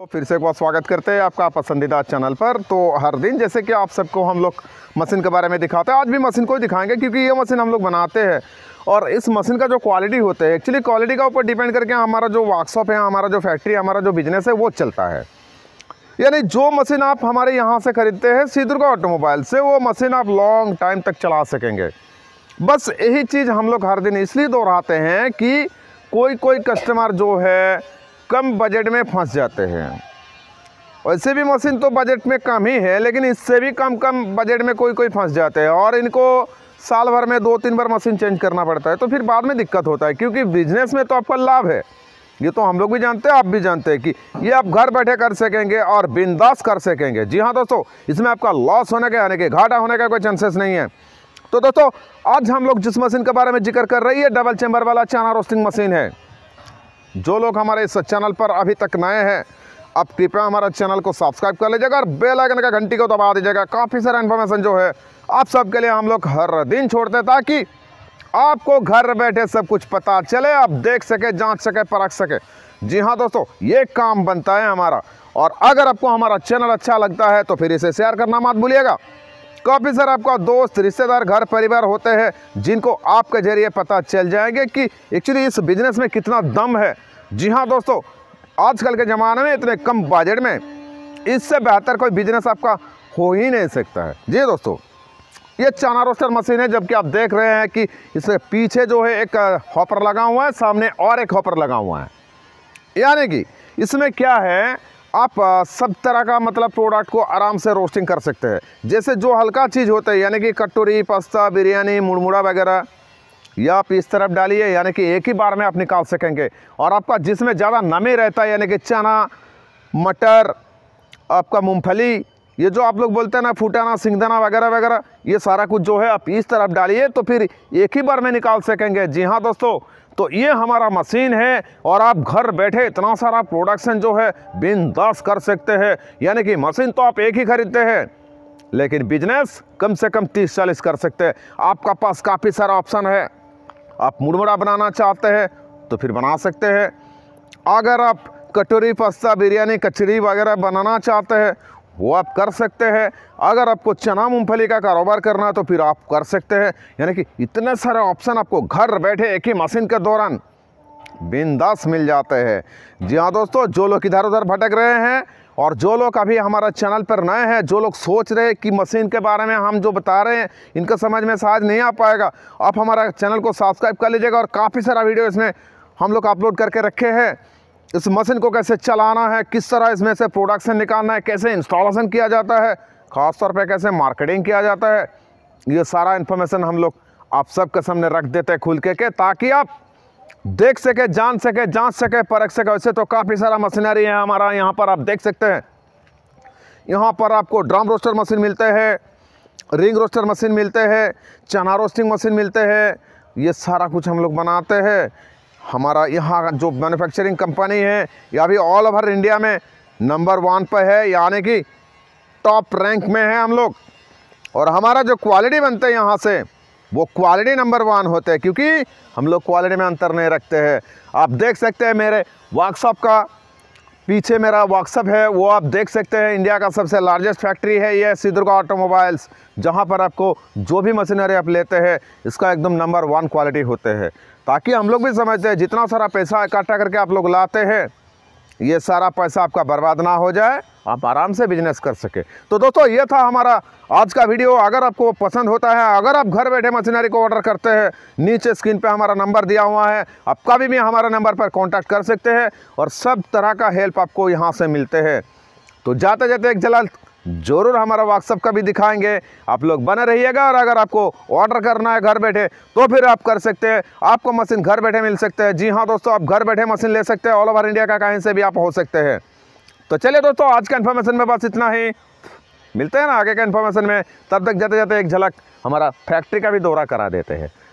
तो फिर से एक बार स्वागत करते हैं आपका पसंदीदा चैनल पर तो हर दिन जैसे कि आप सबको हम लोग मशीन के बारे में दिखाते हैं आज भी मशीन को ही दिखाएंगे क्योंकि ये मशीन हम लोग बनाते हैं और इस मशीन का जो क्वालिटी होता है एक्चुअली क्वालिटी का ऊपर डिपेंड करके हमारा जो वर्कशॉप है हमारा जो फैक्ट्री हमारा जो बिजनेस है वो चलता है यानी जो मशीन आप हमारे यहाँ से ख़रीदते हैं सीधुर्गा ऑटोमोबाइल से वो मशीन आप लॉन्ग टाइम तक चला सकेंगे बस यही चीज़ हम लोग हर दिन इसलिए दोहराते हैं कि कोई कोई कस्टमर जो है कम बजट में फंस जाते हैं वैसे भी मशीन तो बजट में कम ही है लेकिन इससे भी कम कम बजट में कोई कोई फंस जाते हैं और इनको साल भर में दो तीन बार मशीन चेंज करना पड़ता है तो फिर बाद में दिक्कत होता है क्योंकि बिजनेस में तो आपका लाभ है ये तो हम लोग भी जानते हैं आप भी जानते हैं कि ये आप घर बैठे कर सकेंगे और बिंदास कर सकेंगे जी हाँ दोस्तों इसमें आपका लॉस होने का यानी कि घाटा होने का कोई चांसेस नहीं है तो दोस्तों आज हम लोग जिस मशीन के बारे में जिक्र कर रही है डबल चैम्बर वाला चाना रोस्टिंग मशीन है जो लोग हमारे इस चैनल पर अभी तक नए हैं आप कृपया हमारा चैनल को सब्सक्राइब कर लीजिएगा और बेल आइकन का घंटी को दबा दीजिएगा काफ़ी सारा इन्फॉर्मेशन जो है आप सबके लिए हम लोग हर दिन छोड़ते हैं ताकि आपको घर बैठे सब कुछ पता चले आप देख सके जांच सके परख सके जी हाँ दोस्तों ये काम बनता है हमारा और अगर आपको हमारा चैनल अच्छा लगता है तो फिर इसे शेयर करना मत भूलिएगा काफ़ी सारे आपका दोस्त रिश्तेदार घर परिवार होते हैं जिनको आपके जरिए पता चल जाएंगे कि एक्चुअली इस बिजनेस में कितना दम है जी हाँ दोस्तों आजकल के ज़माने में इतने कम बजट में इससे बेहतर कोई बिजनेस आपका हो ही नहीं सकता है जी दोस्तों ये चाना रोस्टर मशीन है जबकि आप देख रहे हैं कि इसके पीछे जो है एक हॉपर लगा हुआ है सामने और एक हॉपर लगा हुआ है यानी कि इसमें क्या है आप सब तरह का मतलब प्रोडक्ट को आराम से रोस्टिंग कर सकते हैं जैसे जो हल्का चीज़ होता है यानी कि कटोरी पास्ता बिरयानी मुड़मुड़ा वगैरह यह आप इस तरफ डालिए यानी कि एक ही बार में आप निकाल सकेंगे और आपका जिसमें ज़्यादा नमी रहता है यानी कि चना मटर आपका मूँगफली ये जो आप लोग बोलते हैं ना फूटाना सिंगदाना वगैरह वगैरह ये सारा कुछ जो है आप इस तरफ डालिए तो फिर एक ही बार में निकाल सकेंगे जी हाँ दोस्तों तो ये हमारा मशीन है और आप घर बैठे इतना सारा प्रोडक्शन जो है बिंदास कर सकते हैं यानी कि मशीन तो आप एक ही खरीदते हैं लेकिन बिजनेस कम से कम तीस चालीस कर सकते हैं आपका पास काफ़ी सारा ऑप्शन है आप मुड़मुड़ा बनाना चाहते हैं तो फिर बना सकते हैं अगर आप कटोरी पास्ता बिरयानी कचरी वगैरह बनाना चाहते हैं वो आप कर सकते हैं अगर आपको चना मूंगफली का कारोबार करना है तो फिर आप कर सकते हैं यानी कि इतने सारे ऑप्शन आपको घर बैठे एक ही मशीन के दौरान बिंदास मिल जाते हैं जी हाँ दोस्तों जो लोग इधर उधर भटक रहे हैं और जो लोग अभी हमारा चैनल पर नए हैं जो लोग सोच रहे हैं कि मशीन के बारे में हम जो बता रहे हैं इनका समझ में शायद नहीं आ पाएगा आप हमारा चैनल को सब्सक्राइब कर लीजिएगा और काफ़ी सारा वीडियो इसमें हम लोग अपलोड करके रखे हैं इस मशीन को कैसे चलाना है किस तरह इसमें से प्रोडक्शन निकालना है कैसे इंस्टॉलेशन किया जाता है ख़ास तौर पे कैसे मार्केटिंग किया जाता है ये सारा इन्फॉर्मेशन हम लोग आप सबके सामने रख देते हैं खुल के के ताकि आप देख सके जान सके जांच सके परख सके वैसे तो काफ़ी सारा मशीनरी है हमारा यहाँ पर आप देख सकते हैं यहाँ पर आपको ड्रम रोस्टर मशीन मिलते हैं रिंग रोस्टर मशीन मिलते हैं चना रोस्टिंग मशीन मिलते हैं ये सारा कुछ हम लोग बनाते हैं हमारा यहाँ जो मैन्युफैक्चरिंग कंपनी है या भी ऑल ओवर इंडिया में नंबर वन पर है यानी कि टॉप रैंक में है हम लोग और हमारा जो क्वालिटी बनता है यहाँ से वो क्वालिटी नंबर वन होते हैं क्योंकि हम लोग क्वालिटी में अंतर नहीं रखते हैं आप देख सकते हैं मेरे वर्कशॉप का पीछे मेरा वर्कशॉप है वो आप देख सकते हैं इंडिया का सबसे लार्जेस्ट फैक्ट्री है ये सिद्धुर्गा ऑटोमोबाइल्स जहाँ पर आपको जो भी मशीनरी आप लेते हैं इसका एकदम नंबर वन क्वालिटी होते हैं ताकि हम लोग भी समझते हैं जितना सारा पैसा इकट्ठा करके आप लोग लाते हैं ये सारा पैसा आपका बर्बाद ना हो जाए आप आराम से बिजनेस कर सके तो दोस्तों ये था हमारा आज का वीडियो अगर आपको पसंद होता है अगर आप घर बैठे मशीनरी को ऑर्डर करते हैं नीचे स्क्रीन पे हमारा नंबर दिया हुआ है आप कभी भी हमारा नंबर पर कांटेक्ट कर सकते हैं और सब तरह का हेल्प आपको यहाँ से मिलते हैं तो जाते जाते एक जला ज़रूर हमारा व्हाट्सअप का भी दिखाएंगे आप लोग बने रहिएगा और अगर आपको ऑर्डर करना है घर बैठे तो फिर आप कर सकते हैं आपको मशीन घर बैठे मिल सकते हैं जी हाँ दोस्तों आप घर बैठे मशीन ले सकते हैं ऑल ओवर इंडिया का कहीं से भी आप हो सकते हैं तो चलिए दोस्तों आज का इन्फॉर्मेशन में बस इतना ही मिलते हैं ना आगे का इन्फॉर्मेशन में तब तक जाते जाते एक झलक हमारा फैक्ट्री का भी दौरा करा देते हैं